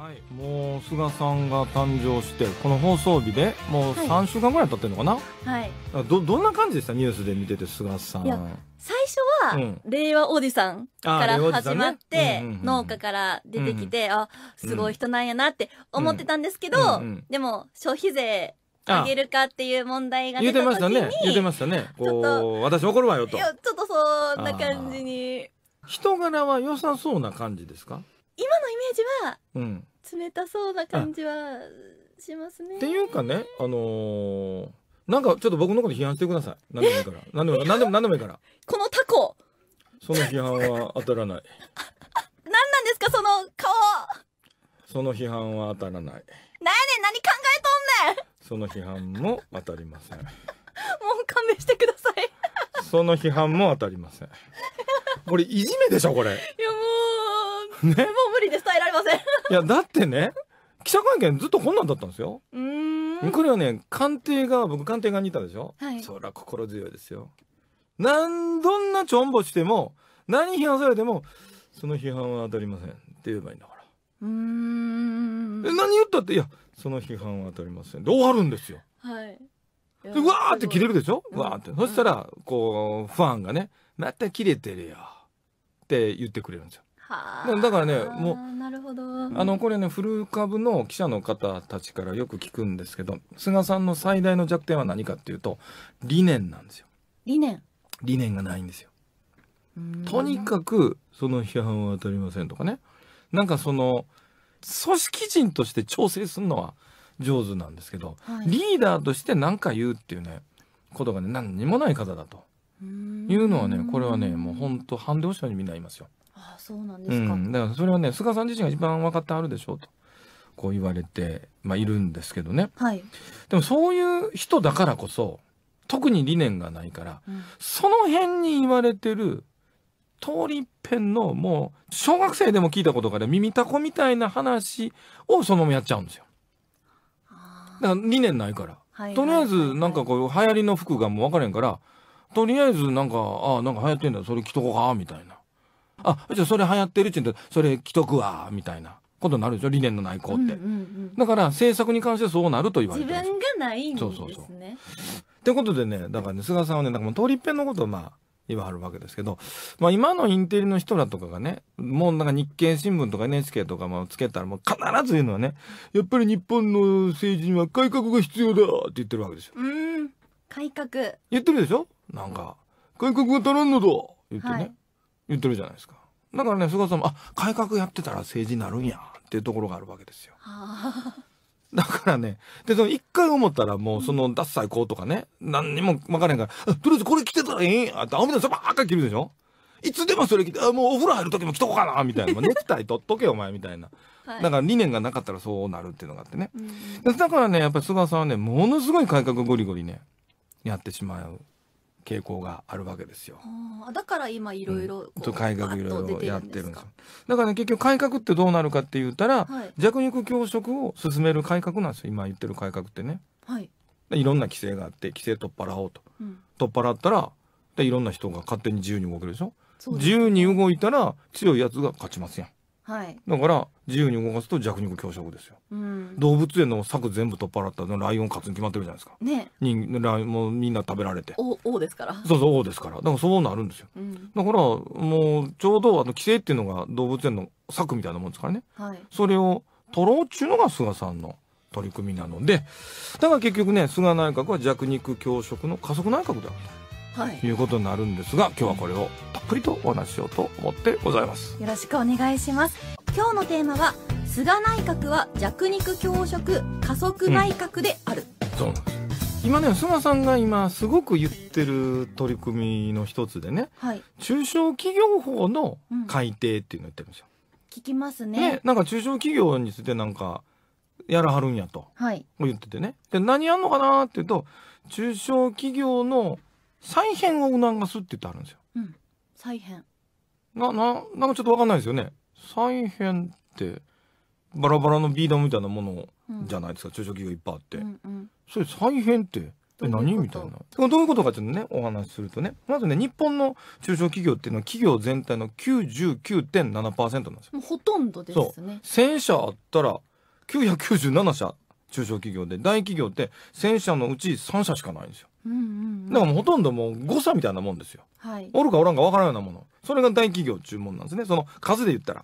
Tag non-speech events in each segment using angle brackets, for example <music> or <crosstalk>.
はい、もう菅さんが誕生してこの放送日でもう3週間ぐらい経ってるのかな、はい、どどんな感じでしたニュースで見てて菅さん最初は、令和おじさんから始まって、農家から出てきて、あすごい人なんやなって思ってたんですけど、でも消費税あげるかっていう問題が出た時に言ってましたね言ってましたねちょっと私怒るわよといやちょっとそんな感じに人柄は良さそうな感じですか今のイメージは、うん、冷たそうな感じはしますね。っていうかね、あのーなんかちょっと僕のこと批判してください。何でもいいから。何でも何でも何でもいいから。このタコその批判は当たらない。<laughs> 何なんですかその顔その批判は当たらない。何やねん何考えとんねんその批判も当たりません。もう勘弁してください。その批判も当たりません。これいじめでしょこれ。いやもう、ねもう無理です耐えられません。いや、だってね、記者会見ずっとこんなんだったんですよ。これはね、官邸が僕官邸側にいたでしょ。はい、そりゃ心強いですよ。なん、どんなちょんぼしても、何批判されても、その批判は当たりませんって言えばいいんだから。うん。え、何言ったって、いや、その批判は当たりません。どうあるんですよ。はい。でわーって切れるでしょ、うん、わーって。そしたら、こう、ファンがね、また切れてるよ。って言ってくれるんですよ。だからねもうなるほどあのこれね古株の記者の方たちからよく聞くんですけど菅さんの最大の弱点は何かっていうと理念なんですよ。理念理念がないんですよ。とにかくその批判は当たりませんとかねなんかその組織人として調整するのは上手なんですけど、はい、リーダーとして何か言うっていうねことがね何にもない方だというのはねこれはねもうほんとハンデオシにみんないますよ。ああそうなんですか。うん、だからそれはね菅さん自身が一番分かってはるでしょうとこう言われて、まあ、いるんですけどね、はい、でもそういう人だからこそ特に理念がないから、うん、その辺に言われてる通り一遍のもう小学生でも聞いたことから耳たこみたいな話をそのままやっちゃうんですよ。だから理念ないから、はいはいはいとりあえずなんかこう流行りの服がもう分からへんからとりあえずなんかああなんか流行ってんだそれ着とこうかみたいな。あじゃあそれ流行ってるって言うとそれ着とくわみたいなことになるでしょ理念のない子って、うんうんうん、だから政策に関してそうなると言われてる自分がないんですねそうそうそうってことでねだからね菅さんはねなんかもう通り一遍のことをまあ言わはるわけですけど、まあ、今のインテリの人らとかがねもうなんか日経新聞とか NHK とかもつけたらもう必ず言うのはねやっぱり日本の政治には改革が必要だって言ってるわけですよ。うん改革言ってるでしょなんか改革が足らんのだ言ってね、はい言ってるじゃないですか。だからね、菅さんも、あ、改革やってたら政治になるんや、っていうところがあるわけですよ。<laughs> だからね、で、その一回思ったらもうその、脱ッサいこうとかね、何にもわからへんから、とりあえずこれ着てたらええんや、って、青みたいなばっか着るでしょいつでもそれ着て、あ、もうお風呂入る時も着とこうかな、みたいな。ネクタイ取っとけお前、<laughs> みたいな。だから理念がなかったらそうなるっていうのがあってね。だからね、やっぱり菅さんはね、ものすごい改革ゴリゴリね、やってしまう。傾向があるわけですよ。だから今いろいろ改革いろいろやってるんですだから、ね、結局改革ってどうなるかって言ったら、はい、弱肉強食を進める改革なんですよ今言ってる改革ってね。はい、いろんな規制があって規制取っ払おうと、うん、取っ払ったらでいろんな人が勝手に自由に動けるでしょ。ね、自由に動いたら強いやつが勝ちますやん。はい、だから自由に動かすと弱肉強食ですよ、うん、動物園の柵全部取っ払ったらライオン勝つに決まってるじゃないですか、ね、人ライもうみんな食べられて王ですからそうそう王ですからだからそうなるんですよ、うん、だからもうちょうどあの規制っていうのが動物園の柵みたいなもんですからね、はい、それを取ろうっちゅうのが菅さんの取り組みなのでだから結局ね菅内閣は弱肉強食の加速内閣だわけです。いうことになるんですが、はい、今日はこれをたっぷりとお話ししようと思ってございますよろしくお願いします今日のテーマは菅内閣は弱肉強食加速内閣である、うん、そうなんです今ね菅さんが今すごく言ってる取り組みの一つでね、はい、中小企業法の改定っていうのを言ってるんですよ、うん、聞きますねねなんか中小企業についてなんかやらはるんやと、はい、言っててねで何やんのかなっていうと中小企業の再編を促すって言ってあるんですよ。うん、再編なななんかちょっとわかんないですよね。再編ってバラバラのビーダーみたいなものじゃないですか、うん、中小企業いっぱいあって、うんうん、それ再編ってえ何みたいなどういうことかちょっとねお話しするとねまずね日本の中小企業っていうのは企業全体の99.7%なんですよ。もうほとんどですね。1,000社あったら997社中小企業で大企業って1,000社のうち3社しかないんですよ。うんうんうだからほとんどもう誤差みたいなもんですよ、はい、おるかおらんか分からんようなものそれが大企業注文なんですねその数で言ったら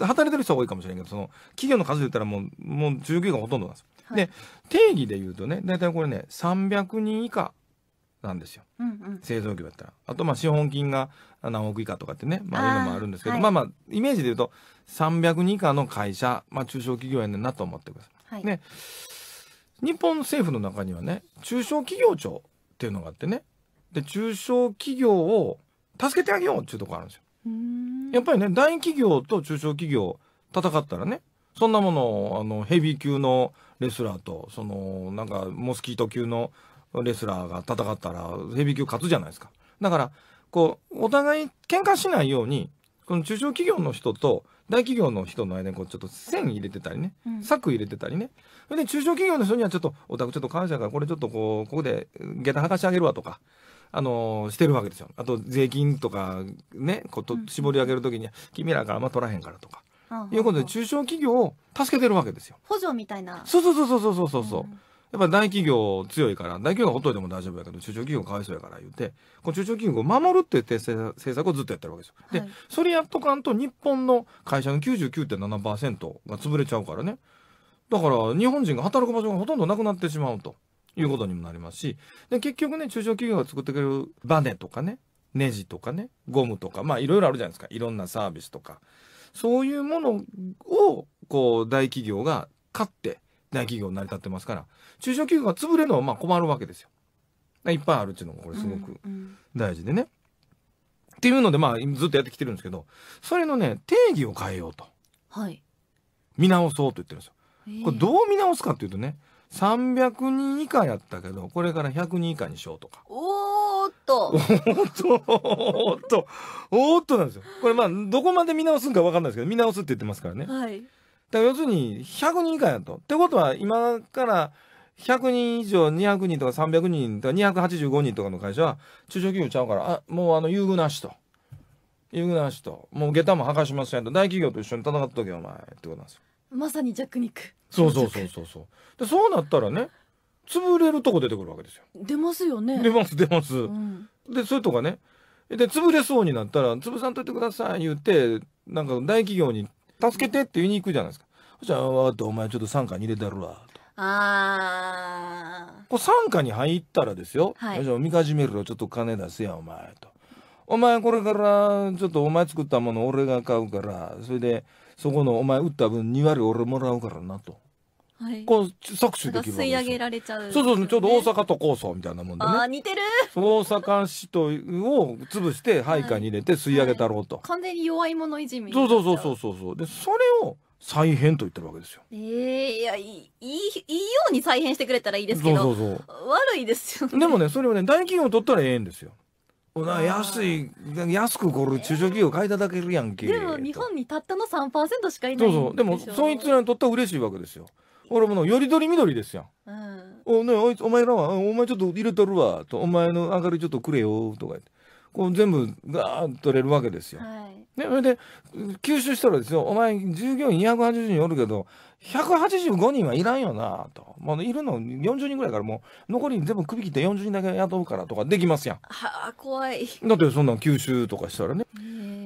働いてる人が多いかもしれんけどその企業の数で言ったらもうもう従業員がほとんどなんです、はい、で定義で言うとね大体これね300人以下なんですよ、うんうん、製造業だったらあとまあ資本金が何億以下とかってねまあいうのもあるんですけど、はい、まあまあイメージで言うと300人以下の会社まあ中小企業やねんなと思ってください、はい、ね日本政府の中にはね中小企業庁っていうのがあってねで中小企業を助けてあげようっていうとこあるんですよ。やっぱりね大企業と中小企業戦ったらねそんなものをあのヘビー級のレスラーとそのなんかモスキート級のレスラーが戦ったらヘビー級勝つじゃないですか。だからこうお互い喧嘩しないようにこの中小企業の人と大企業の人の間にこうちょっと線入れてたりね、うん、柵入れてたりねで中小企業の人にはちょっとお宅ちょっと感謝がこれちょっとこうここで下駄はかしあげるわとか。あのしてるわけですよあと税金とかねこと、うん、絞り上げるときに、君らがあんま取らへんからとか、いうことで中小企業を助けてるわけですよ。補助みたいな。そうそうそうそうそうそうそう。うん、やっぱ大企業強いから、大企業がほっといても大丈夫やけど、中小企業かわいそうやから言うて、この中小企業を守るって言って政策をずっとやってるわけですよ。はい、で、それやっとかんと日本の会社の99.7%が潰れちゃうからね。だから日本人が働く場所がほとんどなくなってしまうということにもなりますし、で、結局ね、中小企業が作ってくれるバネとかね、ネジとかね、ゴムとか、まあいろいろあるじゃないですか。いろんなサービスとか。そういうものを、こう、大企業が買って、大企業成り立ってますから中小企業が潰れるのはまあ困るわけですよ。いっぱいあるっていうのもこれすごく大事でね。うんうん、っていうのでまあずっとやってきてるんですけどそれのね定義を変えようと、はい、見直そうと言ってるんですよ。えー、これどう見直すかっていうとね300人以下やったけどこれから100人以下にしようとか。おーっとおっとおっとなんですよ。これまあどこまで見直すんか分かんないですけど見直すって言ってますからね。はいだ要するに100人以下やと。ってことは今から100人以上200人とか300人とか285人とかの会社は中小企業ちゃうからあもうあの優遇なしと優遇なしともう下駄も履かしませんと大企業と一緒に戦っとけお前ってことなんですよまさにジャックそうそうそうそうそうでそうなったらね潰れるとこ出てくるわけですよ出ますよね出ます出ます、うん、でそれとかねで潰れそうになったら潰さんといてください言ってなんか大企業に助けてって言いに行くじゃないですか。じゃあ、わった、お前ちょっと傘下に入れてやるわ。ああ。こう傘下に入ったらですよ。はい。じゃあ、みかじめるよ。ちょっと金出せや、お前と。お前これからちょっとお前作ったもの俺が買うからそれでそこのお前売った分2割俺もらうからなと。はい、こう搾取できるわ吸い上げられちゃう、ね、そうそうちょうど大阪都構想みたいなもんでねあ似てる大阪市とを潰して配下に入れて吸い上げたろうと、はいはい、完全に弱い者いじめそうそうそうそうそうでそれを再編と言ってるわけですよ。ええー、いやいいいいいように再編してくれたらいいですけどそうそうそう悪いですよね。でもねそれはね大企業取ったらええんですよ。な安い安くこれ中小企業買いただけるやんけ、えー、でも日本にたったの3%しかいないそうそうでもそいつらにとったら嬉しいわけですよ俺もよりどりみどりですよ。うん、おねあいつお前らはお前ちょっと入れとるわとお前の明かりちょっとくれよとか言ってこう全部ガーッと取れるわけですよ。はい、でそれで吸収したらですよお前従業員280人おるけど185人はいらんよなと、まあ、いるの40人ぐらいからもう残り全部首切って40人だけ雇うからとかできますやん。はあ怖い。だってそんなん吸収とかしたらね。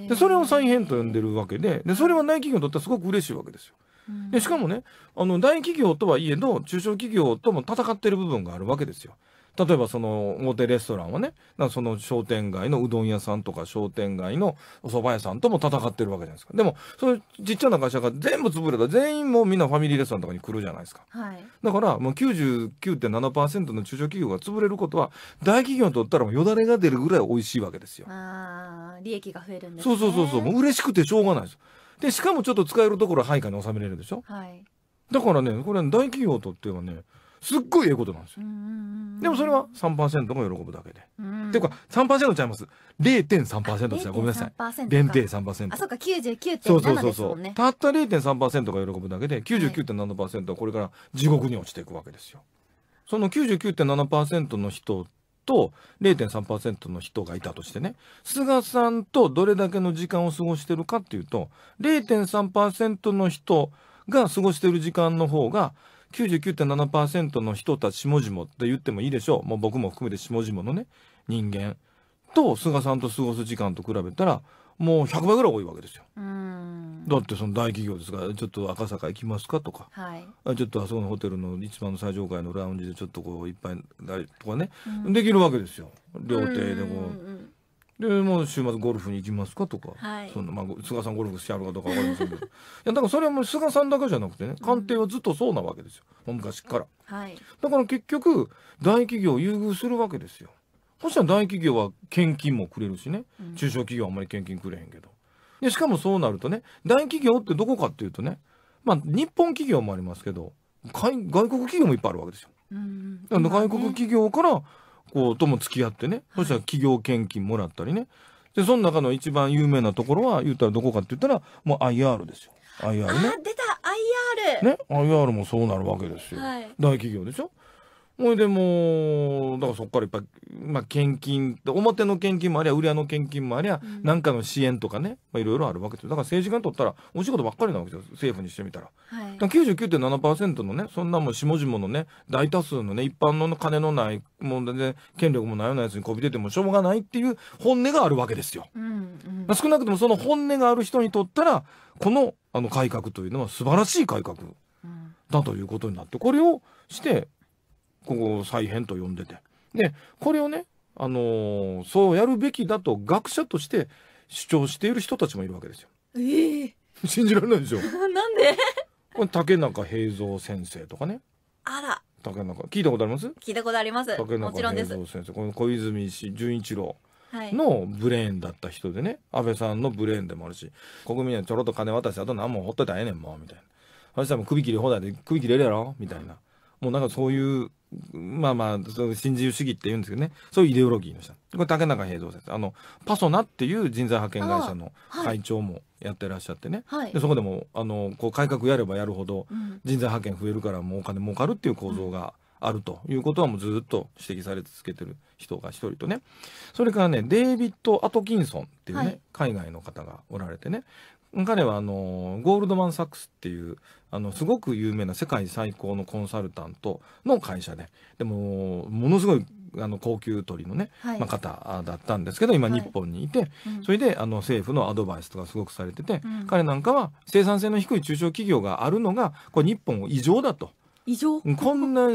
でそれを再編と呼んでるわけででそれは内企業にとってはすごく嬉しいわけですよ。でしかもねあの大企業とはいえど中小企業とも戦ってる部分があるわけですよ。例えばその大手レストランはねその商店街のうどん屋さんとか商店街のお蕎麦屋さんとも戦ってるわけじゃないですかでもそういうちっちゃな会社が全部潰れた全員もみんなファミリーレストランとかに来るじゃないですか、はい、だからもう99.7%の中小企業が潰れることは大企業にとったらもうよだれが出るぐらい美味しいわけですよあ利益が増えるんです、ね、そうそうそうそうもう嬉しくてしょうがないですで、しかもちょっと使えるところは配下に収めれるでしょ、はい、だからね、これ、大企業とってはね、すっごいええことなんですよ。でもそれは3%も喜ぶだけで。っていうか3%ちゃいます。0.3%ですよ。ごめんなさい。定3あ、そうか、99.7ですもんね。そうそうそう。たった0.3%が喜ぶだけで、99.7%はこれから地獄に落ちていくわけですよ。その99.7%の人と0.3%の人がいたとしてね菅さんとどれだけの時間を過ごしてるかっていうと0.3%の人が過ごしてる時間の方が99.7%の人たち下々って言ってもいいでしょうもう僕も含めて下々のね人間と菅さんと過ごす時間と比べたらもう100倍ぐらい多いわけですよ。だってその大企業ですからちょっと赤坂行きますかとか、はい、ちょっとあそこのホテルの一番の最上階のラウンジでちょっとこういっぱいとかね、できるわけですよ料亭でも。う。でもう週末ゴルフに行きますかとか、はい、そのまあ、菅さんゴルフしてあるかどうか分かりませんけど <laughs> いやだからそれはもう菅さんだけじゃなくてね官邸はずっとそうなわけですよ昔から、はい、だから結局大企業優遇するわけですよ。そしたら大企業は献金もくれるしね、中小企業はあんまり献金くれへんけどでしかもそうなるとね大企業ってどこかっていうとねまあ日本企業もありますけど外国企業もいっぱいあるわけですよ。うん、外国企業からこうとも付き合ってね、はい、そしたら企業献金もらったりねでその中の一番有名なところは言ったらどこかって言ったらもう IR ですよ。IR ね。出た IR。ね IR もそうなるわけですよ。はい、大企業でしょ。ほいでもだからそこからやっぱまあ、献金表の献金もありゃ売りげの献金もありゃ何、うん、かの支援とかね、まあ、いろいろあるわけですだから政治家にとったらお仕事ばっかりなわけですよ政府にしてみたら。はい、ら99.7%のねそんなもう下々のね大多数のね一般の金のないもんで、ね、権力もないようなやつにこび出てもしょうがないっていう本音があるわけですよ。うんうん、少なくともその本音がある人にとったらこのあの改革というのは素晴らしい改革だということになってこれをしてここ再編と呼んでて。で、これをね、あのー、そうやるべきだと学者として主張している人たちもいるわけですよ。えー、信じられないでしょ。<laughs> なんでこれ竹中平蔵先生とかね。あら。竹中聞いたことあります聞いたことあります竹中平蔵先生この小泉純一郎のブレーンだった人でね、安倍さんのブレーンでもあるし国民にはちょろっと金渡してあと何もほっといたらええねんもうみたいなそしたら首切り放題で首切れるやろみたいな、もうなんかそういう、まあまあ、その新自由主義って言うんですけどね、そういうイデオロギーの人。これ竹中平蔵です。あの、パソナっていう人材派遣会社の会長もやってらっしゃってね。はい、でそこでも、あの、こう改革やればやるほど、人材派遣増えるからもうお金儲かるっていう構造が、あるということはもうずっと指摘され続けてる人が一人とねそれからねデイビッド・アトキンソンっていうね、はい、海外の方がおられてね彼はあのゴールドマン・サックスっていうあのすごく有名な世界最高のコンサルタントの会社ででもものすごいあの高級鳥のね、はい、まあ、方だったんですけど今日本にいて、はいうん、それであの政府のアドバイスとかすごくされてて、うん、彼なんかは生産性の低い中小企業があるのがこれ日本を異常だと。異常こんな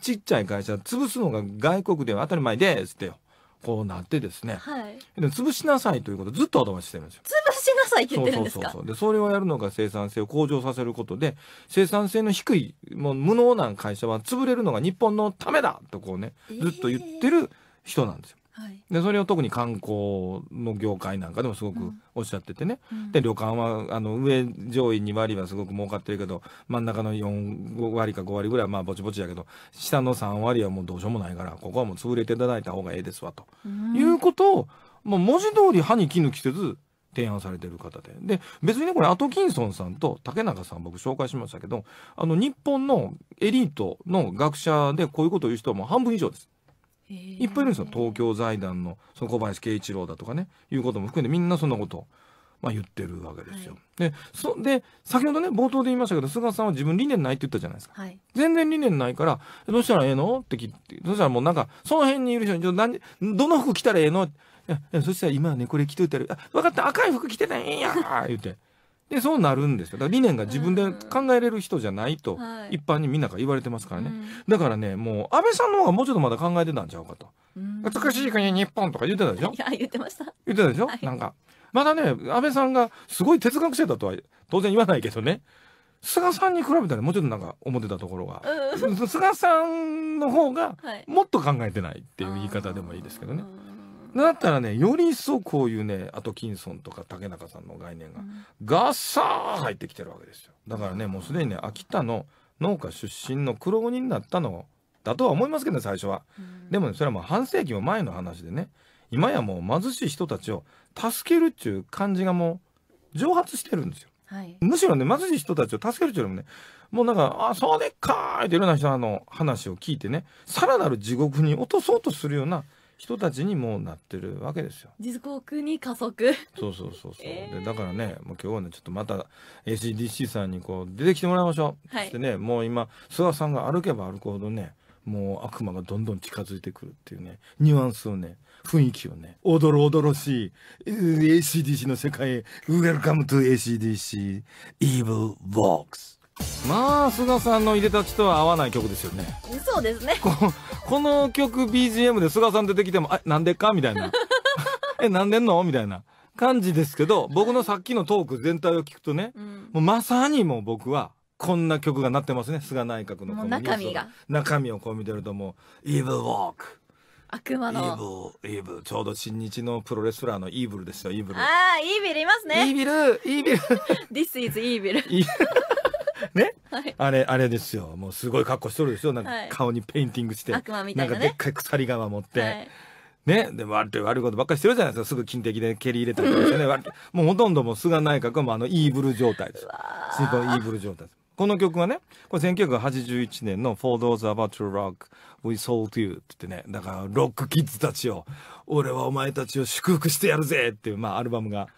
ちっちゃい会社潰すのが外国では当たり前ですってよ。こうなってですね、はい、で潰しなさいということずっとアドバイスしてるんですよ。潰しなさいって言ってるんですかそうそうそうでそれをやるのが生産性を向上させることで生産性の低いもう無能な会社は潰れるのが日本のためだとこうねずっと言ってる人なんですよ。はい、でそれを特に観光の業界なんかでもすごくおっしゃっててね、うん、で旅館はあの上上位2割はすごく儲かってるけど真ん中の4割か5割ぐらいはまあぼちぼちだけど下の3割はもうどうしようもないからここはもう潰れていただいた方がええですわと、うん、いうことをもう文字通り歯に衣着せず提案されてる方でで別にねこれアトキンソンさんと竹中さん僕紹介しましたけどあの日本のエリートの学者でこういうことを言う人はもう半分以上です。いっぱいいるんですよ東京財団のその小林慶一郎だとかねいうことも含めてみんなそんなことまあ、言ってるわけですよ。はい、でそで先ほどね冒頭で言いましたけど菅さんは自分理念ないって言ったじゃないですか、はい、全然理念ないからどうしたらええのって聞いてどうしたらもうなんかその辺にいる人に何どの服着たらええのそしたら今はねこれ着といたら「分かった赤い服着てないんや」言うて。でそうなるんですよだから理念が自分で考えれる人じゃないと一般にみんなが言われてますからね、だからねもう安倍さんの方がもうちょっとまだ考えてたんちゃうかと「美しい国日本」とか言ってたでしょいや言ってました言ってたでしょ、はい、なんかまだね安倍さんがすごい哲学者だとは当然言わないけどね菅さんに比べたらもうちょっとなんか思ってたところが、菅さんの方がもっと考えてないっていう言い方でもいいですけどね。だったらねより一層こういうねアトキンソンとか竹中さんの概念が、ガッサー入ってきてるわけですよだからねもうすでにね秋田の農家出身の苦労人になったのだとは思いますけどね最初は、うん、でも、ね、それはもう半世紀も前の話でね今やもう貧しい人たちを助けるっていう感じがもう蒸発してるんですよ、はい、むしろね貧しい人たちを助けるっていうよりもねもうなんか「あそうでっかーい」っていろんな人の話を聞いてねさらなる地獄に落とそうとするような人たちにもなってるわけですよ。時国に加速。そうそうそうそう。えー、でだからね、もう今日はねちょっとまた ACDC さんにこう出てきてもらいましょう。はい、そてね、もう今諏訪さんが歩けば歩くほどね、もう悪魔がどんどん近づいてくるっていうね、ニュアンスをね、雰囲気をね、おどろおどろしい ACDC の世界へ Welcome to ACDC Evil Box。まあ菅さんのいでたちとは合わない曲ですよねそうですねここの曲 BGM で菅さん出てきても「あなんでか? <laughs>」みたいな「えなんでんの?」みたいな感じですけど僕のさっきのトーク全体を聞くとね、うん、もうまさにもう僕はこんな曲がなってますね菅内閣のの中身が中身をこう見てるともう「イーブルウォーク」悪魔のイーブルイーブルちょうど新日のプロレスラーのイーブルですよイーブルああイーブルいますねイーブルイーブル This is イーブル <laughs> ね、はい、あれあれですよもうすごい格好しとるですよなんか顔にペインティングして、はいなね、なんかでっかい鎖側持って。はいね、でも悪い悪いことばっかりしてるじゃないですか、すぐ金的で蹴り入れたりとかね、<laughs> もうほとんどもう菅内閣はもうあのイーブル状態です。スーパイーブル状態です。この曲はね、これ1981年の For Those About to Rock We Sold You って言ってね、だからロックキッズたちを、俺はお前たちを祝福してやるぜっていう、まあアルバムが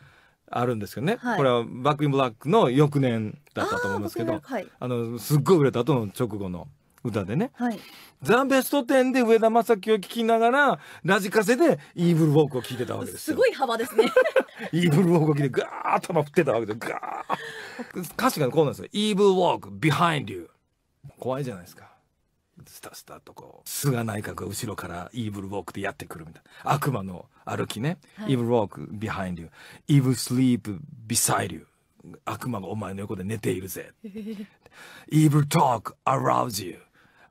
あるんですけどね、はい、これはバック・イン・ブラックの翌年だったと思うんですけどあ、はい、あのすっごい売れた後の直後の歌でね、はい、ザ・ベスト10で上田正樹を聴きながらラジカセでイーブル・ウォークを聴いてたわけですすごい幅ですねイーブル・ウォークを聴いてガーッ頭振ってたわけでガーッ歌詞がこうなんですよ「イーブル・ウォーク・ビハインド・ユー」怖いじゃないですかスタスタとこう菅内閣が後ろからイーブルウォークでやってくるみたいな悪魔の歩きね、はい、イーブルウォークビハインドゥイーブルスリープビサイドゥ悪魔がお前の横で寝ているぜイーブルトークアラウジュ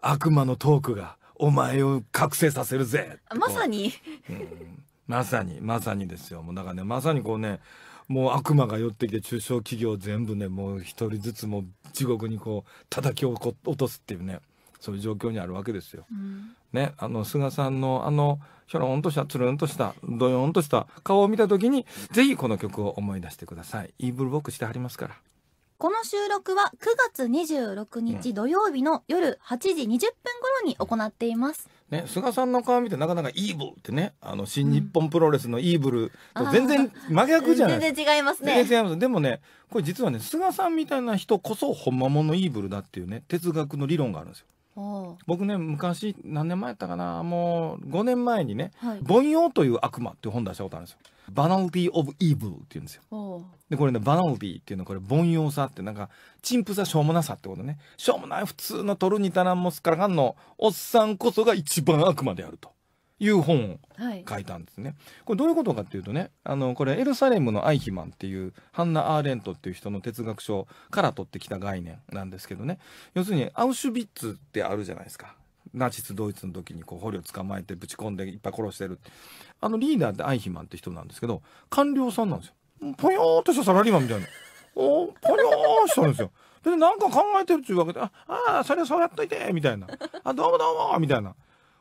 悪魔のトークがお前を覚醒させるぜまさに、うん、まさにまさにですよもうだからねまさにこうねもう悪魔が寄ってきて中小企業全部ねもう一人ずつもう地獄にこう叩き落とすっていうねそういう状況にあるわけですよ。うん、ね、あの菅さんのあのひょろんとしたつるんとしたどよんとした顔を見た時にぜひこの曲を思い出してください。イーブルボックしてありますから。この収録は9月26日土曜日の夜8時20分頃に行っています。ね、菅さんの顔見てなかなかイーブルってねあの新日本プロレスのイーブルと全然真逆じゃない、うん、全然違いますね全然違いますでもねこれ実はね菅さんみたいな人こそほんまものイーブルだっていうね哲学の理論があるんですよ僕ね昔何年前やったかなもう5年前にね「はい、凡庸という悪魔」っていう本出したことあるんですよ。バナルティ・オブ・イーブルって言うんですよ。でこれねバナルティっていうのはこれ凡庸さってなんか陳腐さしょうもなさってことねしょうもない普通の取るに足らんもすからかんのおっさんこそが一番悪魔であると。いう本を書いたんですね。はい、これどういうことかっていうとねあのこれエルサレムのアイヒマンっていうハンナ・アーレントっていう人の哲学書から取ってきた概念なんですけどね要するにアウシュビッツってあるじゃないですか。ナチスドイツの時にこう捕虜捕まえてぶち込んでいっぱい殺してるあのリーダーってアイヒマンって人なんですけど官僚さんなんですよぽよーっとしたサラリーマンみたいなおぽよーしたんですよでなんか考えてるっちゅうわけで「ああそれそうやっといて」みたいな「あどうもどうも」みたいな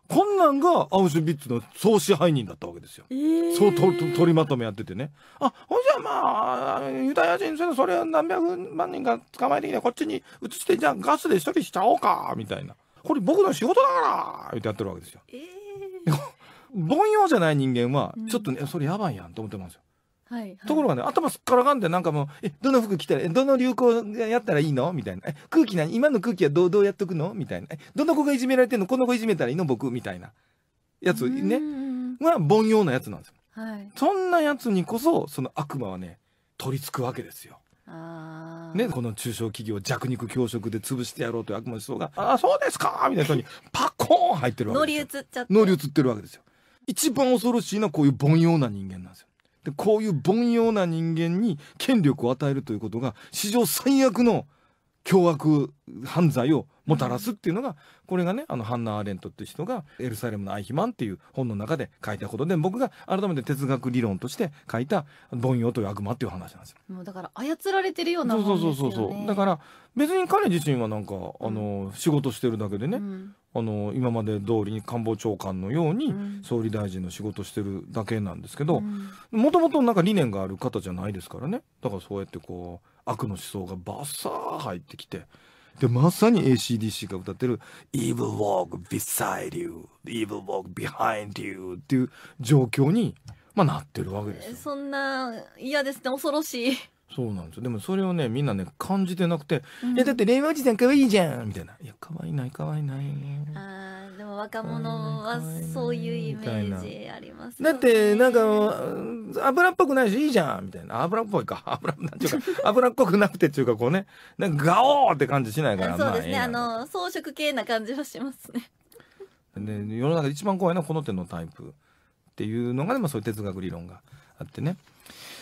こんなんがアウシュビッツの総支配人だったわけですよ。えー、そうと取りまとめやっててね。あ、ほんじゃまあ、ユダヤ人それを何百万人が捕まえてきて、こっちに移して、じゃあガスで処理しちゃおうか、みたいな。これ僕の仕事だからってやってるわけですよ。えー、<laughs> 凡庸じゃない人間は、ちょっとね、うん、それやばいやんと思ってますよ。はい、ところがね頭すっからかんでなんかもう「えどの服着たらえどの流行やったらいいの?」みたいな「え空気何今の空気はどうどうやっとくの?」みたいなえ「どの子がいじめられてんのこの子いじめたらいいの僕」みたいなやつねが凡庸なやつなんですよ。はい、そんなやつにこそその悪魔はね取り付くわけですよ。ね、この中小企業弱肉強食で潰してやろうという悪魔の思想が「ああそうですか」みたいな人に <laughs> パコーン入ってるわけですよ。乗り移っちゃって乗り移ってるわけですよ。一番恐ろしいのはこういう凡庸な人間なんですよ。でこういう凡庸な人間に権力を与えるということが史上最悪の凶悪犯罪をもたらすっていうのがこれがねあのハンナ・アーレントっていう人が「エルサレムのアイヒマン」っていう本の中で書いたことで僕が改めて哲学理論として書いた「凡庸という悪魔」っていう話なんですよ。もうだから操られてるようなもんですよね。そうそうそうそうだから別に彼自身はなんか、あの仕事してるだけでね、あの今まで通りに官房長官のように総理大臣の仕事してるだけなんですけどもともとなんか理念がある方じゃないですからねだからそうやってこう悪の思想がバッサー入ってきてでまさに ACDC が歌ってる「Evil Walk Beside You」「Evil Walk Behind You」っていう状況に、まあ、なってるわけですそんな嫌ですね恐ろしい。そうなんですよでもそれをねみんなね感じてなくて「うん、えだって令和時代かん可愛いじゃん」みたいな「いや可愛いない可愛いない」あでも若者はそういうイメージあります、ね、だってなんか油っぽくないしいいじゃんみたいな油っぽいか <laughs> 油なんていうか <laughs> 油っこくなくてっていうかこうねなんかガオーって感じしないからそうですね、まあ、あの装飾系な感じはしますねで世の中で一番怖いのはこの手のタイプっていうのがでもそういう哲学理論があってね。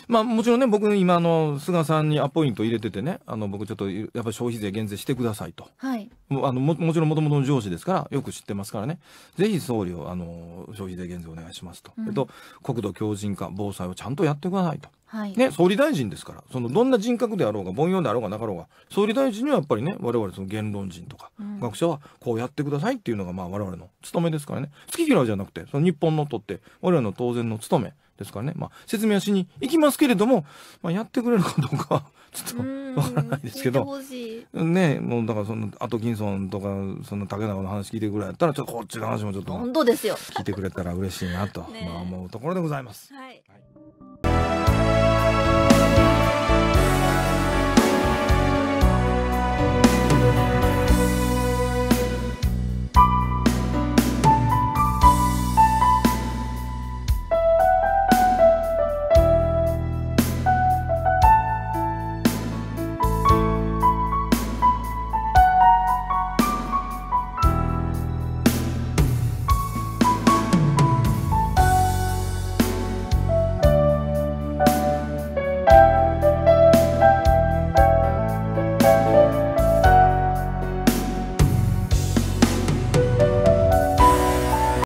まあ、もちろんね、僕、今、の、菅さんにアポイント入れててね、あの、僕、ちょっと、やっぱり消費税減税してくださいと。はい。もあのももちろん、もともとの上司ですから、よく知ってますからね、ぜひ総理を、あの、消費税減税お願いしますと。うん、えっと、国土強靭化、防災をちゃんとやってくださいと。はい。ね、総理大臣ですから、その、どんな人格であろうが、凡庸であろうがなかろうが、総理大臣にはやっぱりね、我々、その言論人とか、うん、学者は、こうやってくださいっていうのが、まあ、我々の務めですからね、好き嫌いじゃなくて、その日本のとって、我々の当然の務め。ですからね、まあ、説明はしに行きますけれども、まあ、やってくれるかどうか <laughs> ちょっとわからないですけど、ね、もうだからそのアトキンソンとかその竹中の話聞いてくれたらちょっとこっちの話もちょっと本当ですよ聞いてくれたら嬉しいなと、<laughs> まあ、思うところでございます。はい、はい